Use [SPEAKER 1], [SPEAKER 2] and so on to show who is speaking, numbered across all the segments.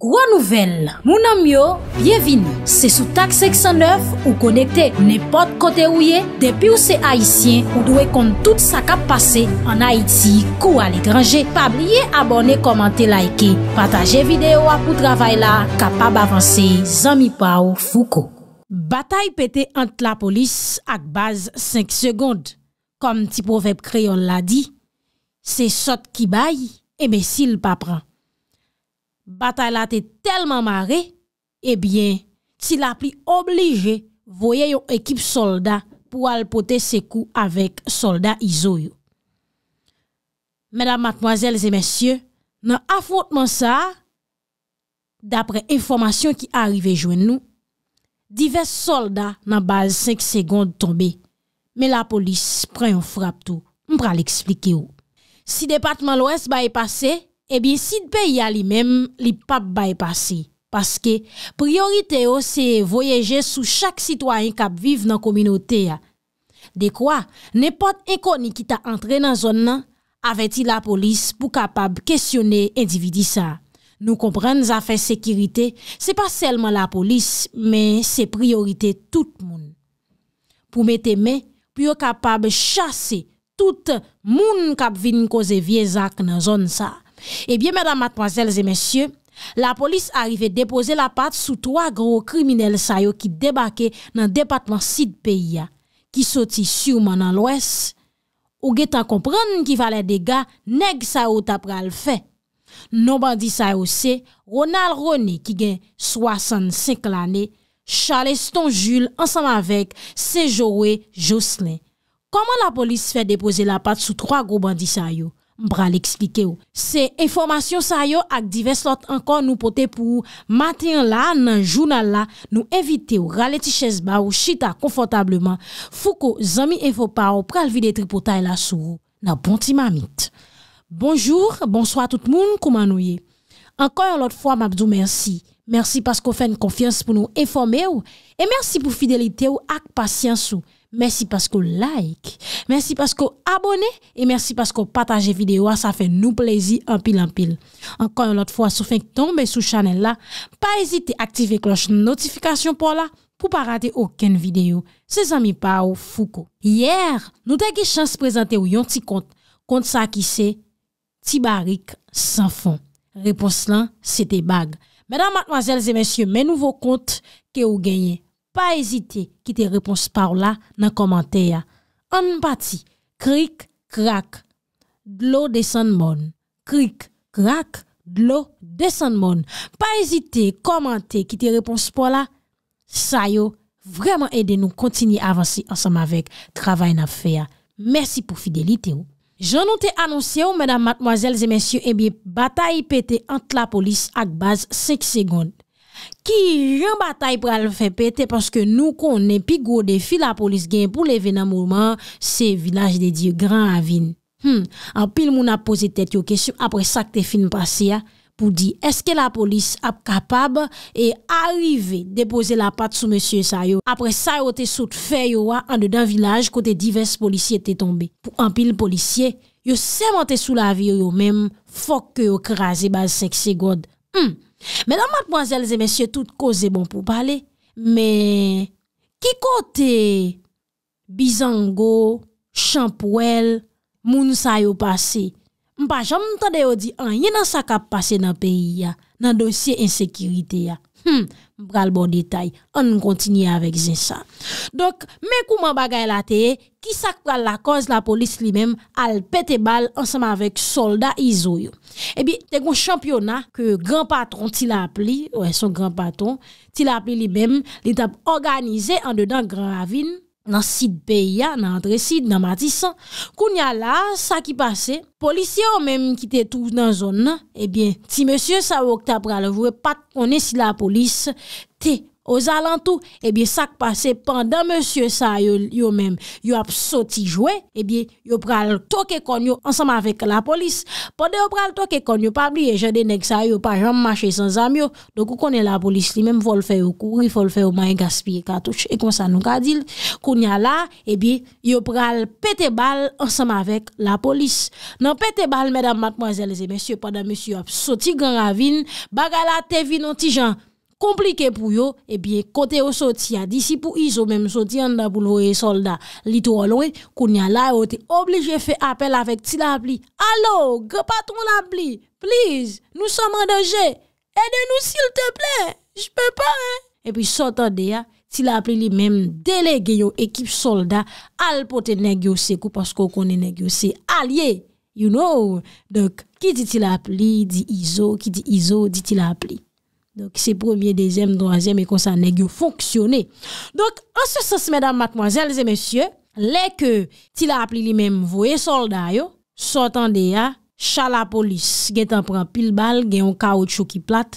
[SPEAKER 1] Gwa nouvel, mounan myo, bievin, se sou tak 609 ou konekte, ne pot kote ouye, depi ou se Haitien ou dwe kont tout sa kap pase, an Haiti, kou al ekranje, pa blye abone, komante, laike, pataje videyo apou travay la, kapab avanse, zami pa ou fuko. Batay pete ant la polis ak baz 5 segond, kom ti povep kreyon la di, se sot ki bay, ebe sil pa pran. Bata eh la te telman mare, ebyen, ti la pli oblige voye yon ekip solda pou alpote se kou avek solda izoyo. Mèdame, matmoazèles e mèsyè, nan afotman sa, dapre informasyon ki arrive jwen nou, divers solda nan baze 5 segonde tombe. Mè la polis pran yon fraptou. Mpran l'eksplike ou. Si departman l'O.S. ba e pase, e eh bin si dpe ya li mem, li pap baypasi. Paske, priorite oh, yo se voyeje sou chak sitwany kap vive nan kominote ya. De kwa, nepot e koni ki ta antre nan zon nan, aveti la polis pou kapab kesyone endividisa. Ah, nou kompren zafen sekirite, se pa selman la polis, men se priorite tout moun. Pou me teme, pou yo kapab chase tout moun kap vin kose viezak nan zon sa. Ebyen, eh madame, mademoiselles et messieurs, la polis arrive déposer la pat sou 3 gros kriminelle sayo ki debake nan departement 6 de peyi ya, ki soti souman nan l'ouest. Ou getan komprennen ki valen dega, neg sayo tapra l'fè. Non bandi sayo se, Ronald Roney ki gen 65 l'anè, Charles Stonjul ansanm avèk, Sejorwe Joslin. Koman la polis fè déposer la pat sou 3 gros bandi sayo? Mbra li eksplike ou. Se informasyon sa yo ak divers lot ankon nou pote pou matyen la nan jounal la nou evite ou rale ti ches ba ou chita konfotableman. Fou ko zami evo pa ou pralvi de tripotay la sou. Na bonti mamit. Bonjour, bonsoi tout moun koumanouye. Ankon yon lot fwa mabdou mersi. Mersi pasko fèn konfians pou nou informe ou. E mersi pou fidelite ou ak pasyans ou. Mersi pasko like, mersi pasko abone, e mersi pasko pataje videwa, sa fe nou plezi anpil anpil. Ankon yon lot fwa, sou fek tombe sou chanel la, pa ezite aktive kloche notifikasyon pou la, pou pa rate oken videyo. Se zami pa ou fuko. Yer, nou te ge chans prezante ou yon ti kont, kont sa ki se, ti barik san fon. Repos lan, se te bag. Mèdèm matmazèl zè mèsyè, mè nouvo kont ke ou genye. pa ezite ki te repons pa ou la nan komante ya. An pati, krik, krak, glou desan moun. Krik, krak, glou desan moun. Pa ezite, komante ki te repons pa ou la. Sayo, vreman ede nou kontini avansi ansam avek, travay nan fe ya. Mersi pou fidelite ou. Je nou te anonsi ou, mèdam, matmoazèl, zè mensyon, e eh bie bata yi pete ant la polis ak baz sek segoun. Ki jen batay pral fepe te paske nou konen pi gwo defi la polis gen pou leve nan mouman se vilaj de diyo gran avin. Hmm, an pil moun ap pose tet yo kesyon apre sak te film pase ya pou di eske la polis ap kapab e arive depose la pat sou monsie sa yo. Apre sa yo te soute fe yo wa an de dan vilaj kote divers polisye te tombe. Pou an pil polisye, yo seman te sou la avi yo yo mem fok yo krasi bas seksye god. Hmm. Mè nan matboan zèl zè men sè tout ko zè bon pou pale, mè ki kote bizango, champouel, moun sa yo pase, mpa jom mtade yo di an, yè nan sa ka pase nan peyi ya, nan dosye insekiriti ya. Hmm, mbe kal bon detay, an nou kontinye avek zin sa. Dok, men kouman bagay la teye, ki sa kal la koz la polis li men al pete bal ansama avek solda izoyo. Ebi, eh te kon championa ke gran patron ti la ap li, ouè son gran patron, ti la ap li li men, li tap organize an dedan gran ravine, nan sid beya, nan adresid, nan matisan, kou nya la, sa ki pase, polisye ou menm ki te touj nan zon nan, ebyen, ti monsye sa wok ta pral, vwe pat konen si la polis, te, o zalantou, ebi eh sak pase pandan monsye sa yo men yo ap soti jwe, ebi eh yo pral toke konyo ansama vek la polis pandan yo pral toke konyo pabliye jade nek sa yo pa jam mache san zamyo, doko kone la polis li men volfe ou kouri, volfe ou maye gaspi e katouch, e kon sa nou kadil kounya la, ebi eh yo pral pete bal ansama vek la polis nan pete bal, medan matmoazel e monsye, pandan monsye, yo ap soti gran avin, bagala tevin non, ontijan Komplike pou yo, e eh bie kote yo sotia, disi pou Iso menm sotia an da bou louye solda, li tou alouye, koun ya la yo te oblije fe apel avek ti la pli, alo, ge patrou la pli, pliz, nou som an deje, eden nou sil te ple, jpe pa, he. Eh. E pi sotan deya, ti la pli li menm delege yo ekip solda al pote negyose kou pasko konen negyose alye, you know. Dok, ki di ti la pli, di Iso, ki di Iso, di ti la pli. Se premier, dezem, dozem, e kon sa negyo fonksyonè. Donk, anse sas, mèdam, matmwazèl, zè mèsyè, lè ke ti la ap li li mèm voye solday yo, son tan de ya, chalapolis, gen tan pran pil bal, gen yon kaout chou ki plat,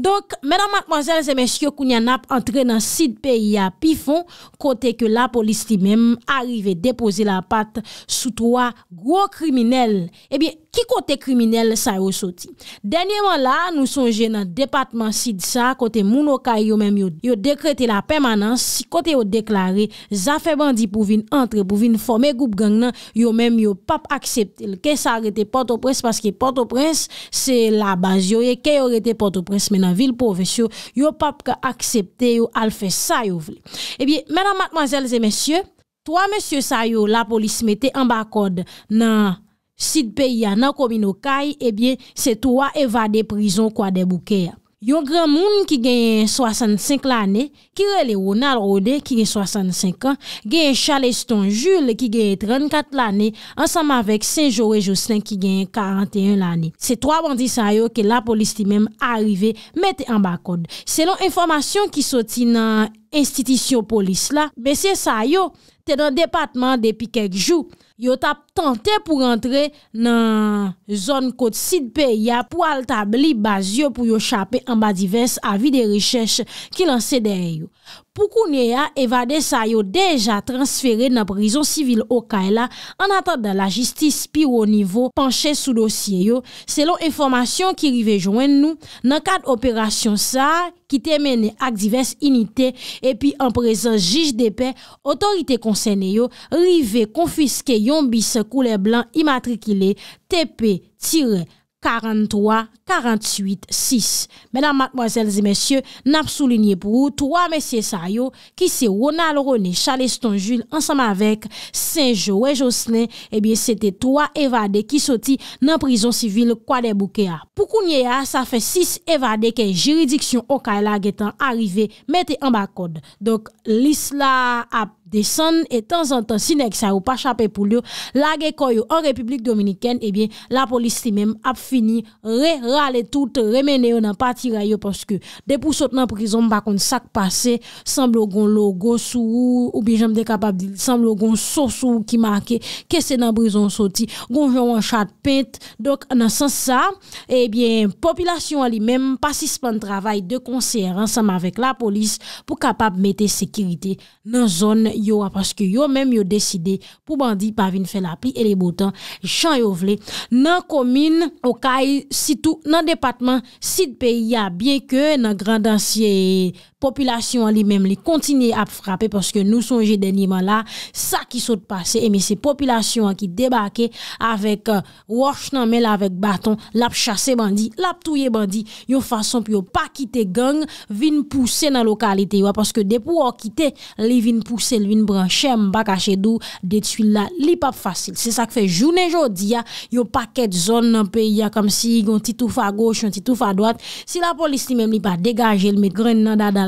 [SPEAKER 1] Donk, menan matmanzèl zè mèsyò kounyan ap Entrè nan sid peyi ya pifon Kote ke la polisti mèm Arrive depose la pat Soutoua gwo kriminel Ebyè, ki kote kriminel sa yo soti Dènyèman la, nou sonje nan Depatman sid sa kote Mounoka yo mèm yo dekrete la pèmanans Si kote yo deklare Zafè bandi pou vin entre Pou vin fòmè goup gang nan Yo mèm yo pap aksepte Kè sa rete porto prens Pase ki porto prens se la baz yo Kè yo rete porto prens mè nan vil pou vè sè yo, yo pap ka akseptè yo al fè sa yo vè. Ebyè, mè nan matmazèl zè mèsyè, to a mèsyè sa yo la polis mète an bakod nan sit peyi ya nan komino kay, ebyè, se to a evade prizon kwa debouke ya. Yon gran moun ki genye 65 l ane, kirele wonal ode ki genye 65 an, genye chaleston jule ki genye 34 l ane, ansam avek senjowe jousen ki genye 41 l ane. Se 3 bandi sa yo ke la polis ti menm arive mette an bakod. Selon informasyon ki soti nan institisyon polis la, be se sa yo, te nan departman depi kek jou. Yo tap tante pou rentre nan zon kote Sidpe ya pou altabli baz yo pou yo chapen amba divers avi de recheche ki lan sedeye yo. Poukounye ya evade sa yo deja transfere nan prizon sivil o kaela an atat dan la jistis piro nivo panche sou dosye yo. Selon informasyon ki rive joen nou, nan kat operasyon sa ki temene ak divers inite epi an prezen jige de pe, otorite konsene yo rive konfiske yon bis koule blan imatrikile TP-43-43. 48-6. Mèdame, mademoiselles et messieurs, n'ap souligné pour vous, trois messieurs saillot, qui s'est rôna le rené Chaleston-Jules ensemble avec Saint-Joé-Joslin, et eh bien c'était trois évadés qui sortit dans prison civile Kouadé-Boukéa. Pour Kounyea, ça fait six évadés que la juridiction au cas la guétant arrivée mettait en bas code. Donc l'islam a descendu et de temps en temps, si n'est que ça n'a pas échappé pour lui, la guétant en République Dominikène, eh la police-ci même a fini ré-réparation ale tout remene eh yo nan pati rayo paske depou sot nan prizon bakon sak pase, san blo gon logo sou ou bijanm de kapab san blo gon sosou ki make kese nan prizon soti, gon joun chad pent, dok nan san sa ebyen, populasyon ali mem pasis pan travay de konser ansam avek la polis pou kapab mette sekirite nan zon yo a paske yo mem yo deside pou bandi pa vin fe la pli e le botan chan yo vle, nan komine ou kay sitou nan depatman, sit pe ya bye ke nan grandansye. populasyon li mem li kontinye ap frape paske nou sonje denye man la sa ki sot pase, e mi se populasyon ki debake avek wosh nan mel avek baton lap chase bandi, lap touye bandi yo fason pi yo pa kite gang vin pouse nan lokalite yo paske depou wakite li vin pouse li vin branche mbakache dou de tsuila li pap fasil se sa ke fe jounen jodi ya, yo paket zon nan pe ya, kam si yon titou fa goch, yon titou fa dwat, si la polis li mem li pa degaje, li met gren nan dadal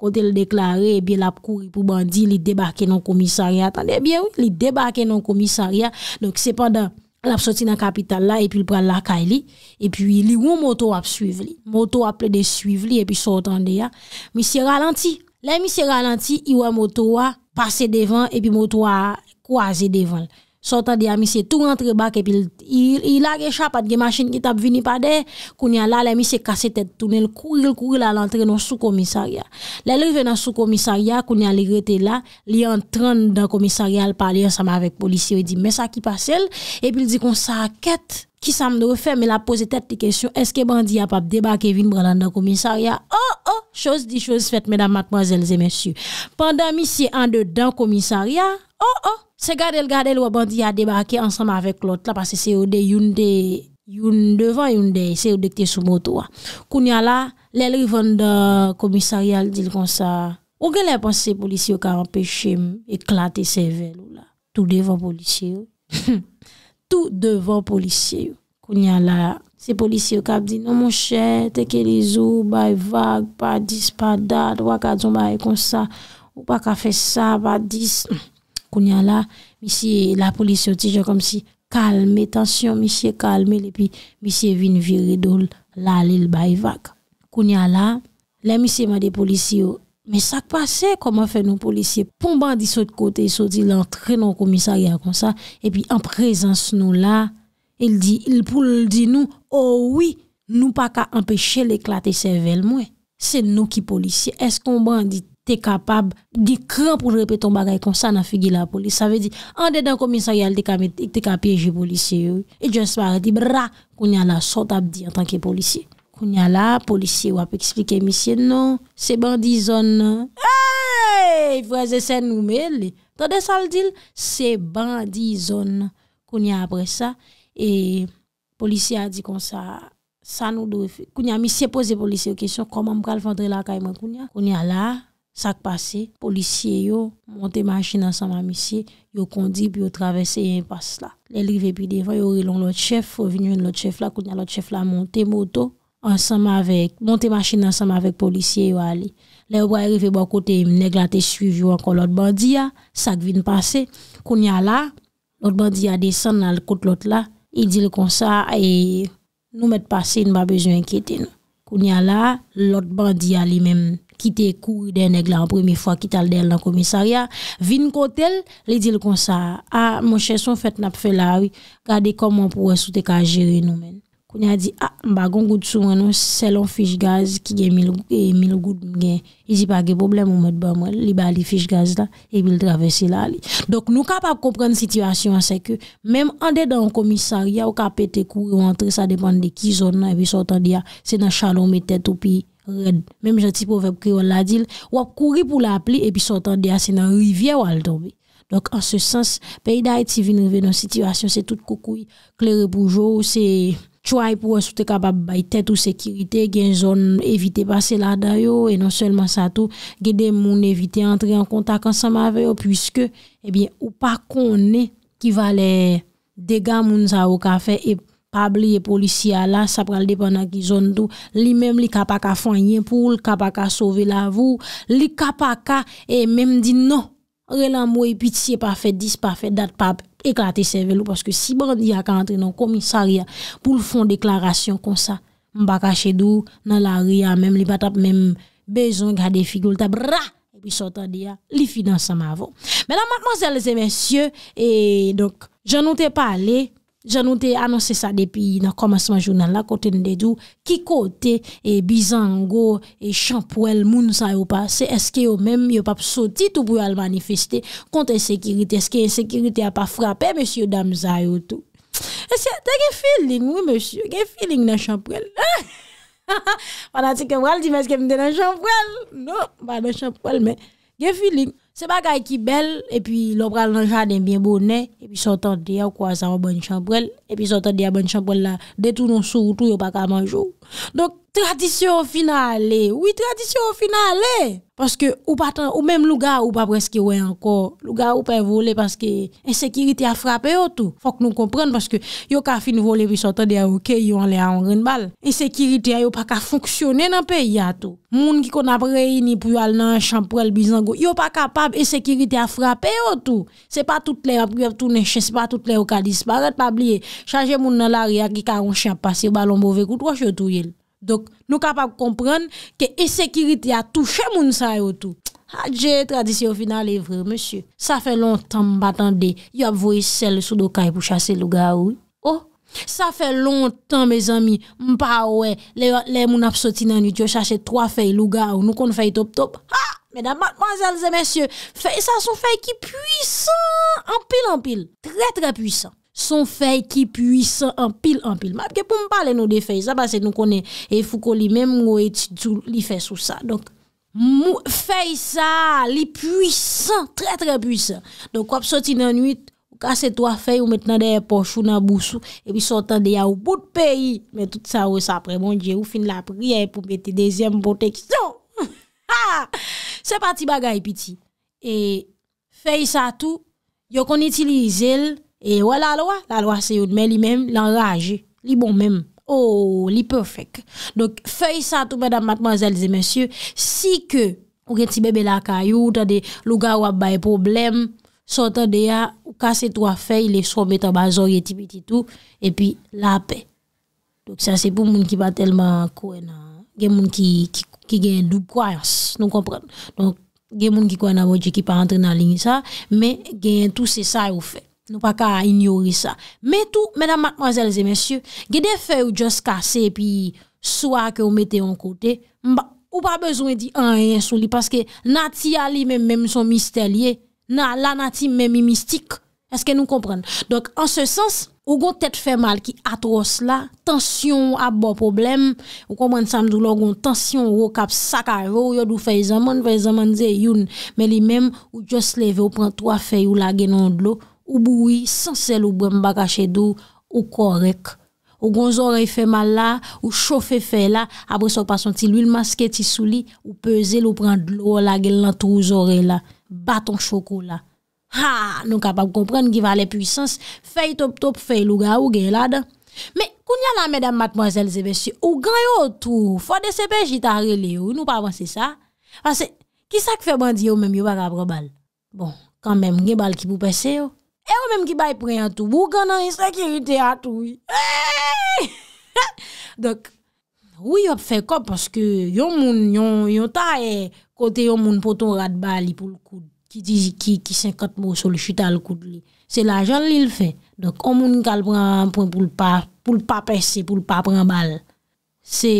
[SPEAKER 1] Kote l deklare, e eh bie lap kouri pou bandi, li debake nan komisariya. Tande, e bie ou, li debake nan komisariya. Donk sepanda, lap soti nan kapital la, e pi l pral laka li. E pi li ou moto ap suive li. Moto ap ple de suive li, e pi sotande ya. Mi se ralanti. La mi se ralanti, i wap moto wap pase devan, e pi moto wap kwaze devan. Sotan di a misye tou rentre bak e pil il a rechap at gen masjen ki tap vini pa de. Koun ya la la misye kase tet tou nel kourel kourel la lantre nou sou komisarya. La lè vè nan sou komisarya koun ya li rete la. Li an tran dan komisarya al pali ansama avèk polisye ou di me sa ki pasel. E pil di kon sa akèt ki sam nou refèm e la pose tet te kèsyon. Eske ban di a pap deba ke vin bran nan dan komisarya? Oh oh! Chose di chose fèt mèdam matmazèl zè mèsyou. Pandan misye an de dan komisarya? Oh oh! Se gade l gade l wabandi ya debake ansama avek lot la. Pase se yon de yon de, yon devan yon de, se yon de kte soumoto wa. Koun ya la, lèl yon vanda komisaryal dil kon sa. Ou gen lè pan se polisiyo ka empèche eklate se ven ou la? Tout devan polisiyo. Tout devan polisiyo. Koun ya la, se polisiyo ka ap di, Non monshe, teke li zou, bay vag, pa dis, pa dad, wakad zon bay kon sa, ou baka fe sa, pa dis, mou. kounya là, monsieur, la police sorti comme si calme, tension, monsieur, calme, et puis monsieur vient virer dol, le le baivak. Kounya là, les monsieur m'a des policiers, mais ça passe, comment fait nos policiers? Pour bandit de côté, sorti l'entrée dans le commissariat comme ça, et puis en présence nous là, il dit, il pour dit nous, oh oui, nous pas qu'à empêcher l'éclater cervelle, moi. C'est nous qui policiers. Est-ce qu'on bandit te kapab di kran pou jrepe ton bagay kon sa na figi la polis. Sa ve di, ande dan komisaryal te kapie ju polisye yo. E djonspa re di bra, koun ya la sot ap di an tanke polisye. Koun ya la, polisye wap eksplike misye, non, se bandi zon. Non. Hey! Vreze se noumele. Tande sal dil? Se bandi zon. Koun ya apre sa, e polisye a di kon sa, sa nou do e fi. Koun ya misye pose polisye yo kesyon, koman mkal fandre la kayman koun ya? Koun ya la, Sak pase, polisye yo, monte masin ansam a misye, yo kondi pi yo travese yon pas la. Le li ve pi devan, yo rilon lot chef, yo vinyon lot chef la, kounya lot chef la monte moto, ansam avek, monte masin ansam avek polisye yo ali. Le yo vwa e rive bo kote yon negla te suivi wakon lot bandiya, sak vin pase, kounya la, lot bandiya desen nan kote lot la, e dil kon sa, e, nou met pase, nou ba bezo enkete nou. Kounya la, lot bandiya li menm. qui était couru des nègres la première fois qui t'a dans le commissariat vinn kotel il dit comme ça ah mon cher son fait n'a fait là oui regardez comment pour sou te gérer nous men qu'on a dit ah m'ba gon goud sou C'est selon fiche gaz qui mille 1000 mille goud Il il dit pas de problème ou mode ba li ba li fiche gaz là et il traverser là donc nous capable comprendre situation c'est que même en dedans commissariat ou ka pété courir entre ça dépend de qui zone et puis sortant c'est dans chalon tête ou puis Mèm jati pou vep kri ou la dil, wak kouri pou la pli e pi sotan de ase nan rivye ou al tombe. Donk an se sens, pey da yi ti vin revè nan sitivasyon, se tout koukoui, klerè pou jou, se tchouay pou wè soute kapab bay tèt ou sekirite, gen zon evite pase la dayo, e non selman sa tou, gen dem moun evite antre an kontak an samaveyo, pwiske, ebyen, eh ou pa konè ki valè dega moun za ou kafè ep. pas oublier policier là ça va dépendre qui zone tout lui même li ka ka fanyen pour le ka sauver la vous li ka et même dit non relan moi pitié pas fait dis pas fait date pas éclater cerveau parce que si bandi a entrer dans commissariat pour le fond déclaration comme ça m'pa caché dou dans la rue même li pas même besoin garder figure bra et puis sortant dia li finance ensemble mesdames mademoiselles et messieurs et donc je nous pas parlé Jan nou te anonsè sa depi nan komanseman jounan la konten de djou, ki kote e bizango e champouèl moun zay ou pa? Se eske yo mèm yo pap soti tout pou yo almanifeste konten sekirite? Eske yon sekirite a pa frapè, mèsyou dam zay ou tou? Eske, te gen filin, wè mèsyou? Gen filin nan champouèl? Wan ati ke mwal di mès ke mden nan champouèl? Non, ban nan champouèl, men gen filin. Se pa ka ekip bel, epi lop kalonjan den bin bonen, epi sotan diya kwa zan wabon chanpwen, epi sotan diya wabon chanpwen la, detou nou sou tou yo pa kalmanjou. Dok, Tradisyon finalè. Oui, tradisyon finalè. Ou mèm louga ou pa preske wè anko. Louga ou pa volè paske ensekirite a frappe yo tout. Fok nou komprenn paske yo ka fin volè pis sotan de a ouke ah, yo anle a anren bal. Ensekirite a yo pa ka fonksyonè nan pe ya tout. Moun ki kon apre yi ni prual nan chanp pral bizan go. Yo pa kapab ensekirite a frappe ah, yo tout. Se pa tout lè a priap toune chen. Se pa tout lè a ka disparet pa bliye. Chaje moun nan larya ki karon chanp pasir balon bove koutwa chotou yel. Dok nou kapak komprenn ke e sekiriti a touche moun sa yo tou. Hadje ah, tradisyon final evre, monsye. Sa fe lontan mbatande, yop voy sel sou do kay pou chase louga ou. Oh, sa fe lontan, me zami, mpa we, le moun ap soti nan yu, tyo chase 3 fey louga ou, nou kon fey top top. Ha, ah, medan, madman, zelze, monsye, fey sa sou fey ki pwisan, anpil anpil, tre tre pwisan. son fey ki puisan anpil anpil. Mabke pou m pale nou de fey sa basen nou konen e fou kon li menm nou eti djoul li fey sou sa. Donk, fey sa li puisan, tre tre puisan. Donk wap soti nan nwit ou kase to a fey ou met nan de e ponchou nan bousou e pi sotan de ya ou bout peyi. Men tout sa ou sa apre moun je ou fin la priye pou mette dezyem poteksyon. Se pati bagay piti. E fey sa tou yo kon itilize l E wè lalwa, lalwa se yon mè li mèm, l'enrage, li bon mèm. Oh, li perfect. Donk, fèy sa tou mèdam matmazèl zè mèsyè, si ke ou gen ti bebe lakayou, ta de louga wap baye problem, son ta de ya, ou kase to a fèy, lef so mè tan bazoye tipi titou, e pi lape. Donk, sa se pou moun ki pa telman kouè nan, gen moun ki gen dup kwayans, nou kompran. Donk, gen moun ki kouè nan wòjè ki pa entre nan lini sa, men gen tout se sa yon fèy. Nou pa ka a ignori sa. Men tou, mena matmazelze mensyou, gede fe ou jos kase, pi swa ke ou mette an kote, mba, ou pa bezwen di an en sou li, paske nati a li men men son mistel ye, nan la nati men mi mistik. Eske nou kompren? Donk, an se sens, ou gon tete fe mal ki atros la, tensyon ap bo problem, ou kompensan dou lo gon tensyon ou okap sakaro, ou yon dou fe izaman, fe izaman ze yon, men li men ou jos leve, ou pren to a fe yon la genon dlo, Ou boui, sanse lou brem bakache dou, ou korek. Ou gon zorey fe mal la, ou chofe fe la, apres ou pason ti l'il maske ti souli, ou peze lou pran dlou la gèl lantrou zorey la. Baton chokou la. Ha, nou kapap komprende ki valè pwisans, fey top top fey lou ga ou gèl la dan. Me, koun yal la medam matmazel ze besi, ou ganyo ou tou, fwa de sebej ita rele yo, nou pa avanse sa. Pase, kisa ki fe bandi yo mèm yo baka bre bal? Bon, kan mèm gen bal ki pou pesè yo. E ou menm ki bay prey an tou, bou kè nan yon sekirite an tou. Dok, ou yop fè kop, paske yon moun, yon ta e, kote yon moun poton rad bali pou l koud, ki dizi ki, ki 50 mou sou l chuta l koud li. Se la jan li l fè, dok, ou moun kal prey an pwen pou l pa, pou l pa perse, pou l pa prey an bal. Se,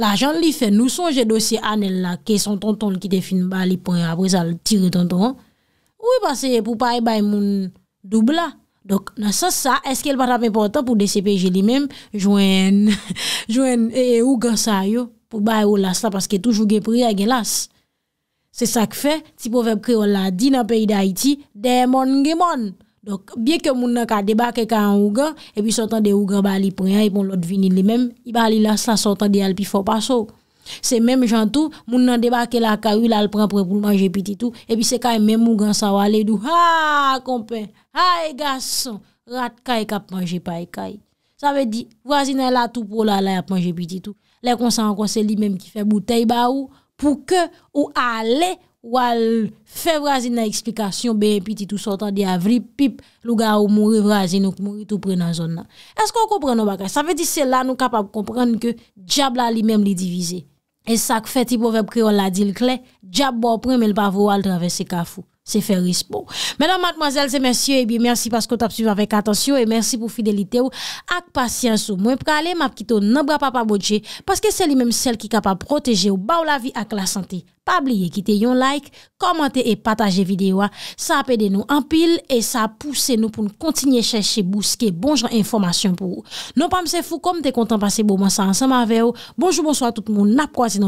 [SPEAKER 1] la jan li fè, nou sonje dosye anel la, ke son tonton l ki te fin bali pou yon, apre sa l tire tonton, Eh, eh, ou e pase pou paye bay moun dubla? Dok nan sa sa, eske el patap important pou DCPG li menm, jwen e ougan sa yo pou baye ou las la, paske toujou ge priya ge las. Se sa ke fe, ti pou vep kre ou la di nan peyi da iti, dey moun ge moun. Dok, bye ke moun nan ka debake ka an ougan, e pi sotan de ougan ba li priya, e pou lot vini li menm, i ba li las la sotan de alpi fopaso. Se menm jantou, moun nan debake la kawil al pran pran pou manje pititou, epi se kaye menm moun gran sa wale, e dou haa kompen, haa e gason, rat kaye kap manje paye kaye. Sa ve di, vrazi nan la tou pou la la ap manje pititou. Lè kon sa an konsen li menm ki fe boutei ba ou, pou ke ou ale wale fe vrazi nan eksplikasyon beye pititou, sotan di avri pip luga ou moun revrazi nou ki moun ritou pre nan zon nan. Esko ou kompren nou baka? Sa ve di se la nou kapap kompren ke diabla li menm li divize. E sak feti pou vep krio la dil kle, jab bo preme l bavou al travese kafou. se fè rispo. Mèdame, mademoiselle, se mèsyou, e eh bi mèsyi paskou ta psiv avèk atansiyou e mèsyi pou fidelite ou ak pasyans ou mwen pralè mapkito nabra pa pa botche paske se li mèm sel ki kapa proteje ou ba ou la vi ak la sante. Pabliye ki te yon like, komante e pataje videyo a. Sa apède nou anpil e sa apousse nou pou nou kontinye chèche bouske bonjan informasyon pou ou. Non pa mse fou kom te kontan pase bo mwen sa ansan ma ve ou. Bonjou, bonsoi tout moun ap kwa se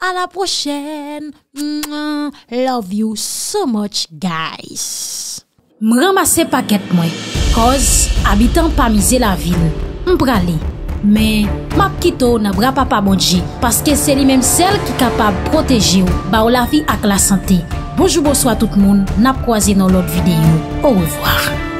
[SPEAKER 1] A la prochen mm-hmm.! Love you so much guys! M ramase paket mwen, koz abitan pa mize la vil, m prale. Men, map kito nan bra papa bondje, paske se li menm sel ki kapab proteje ou, ba ou la vi ak la sante. Bojou bojou a tout moun, nap kwa zi nan lot videyo. Ou revoar!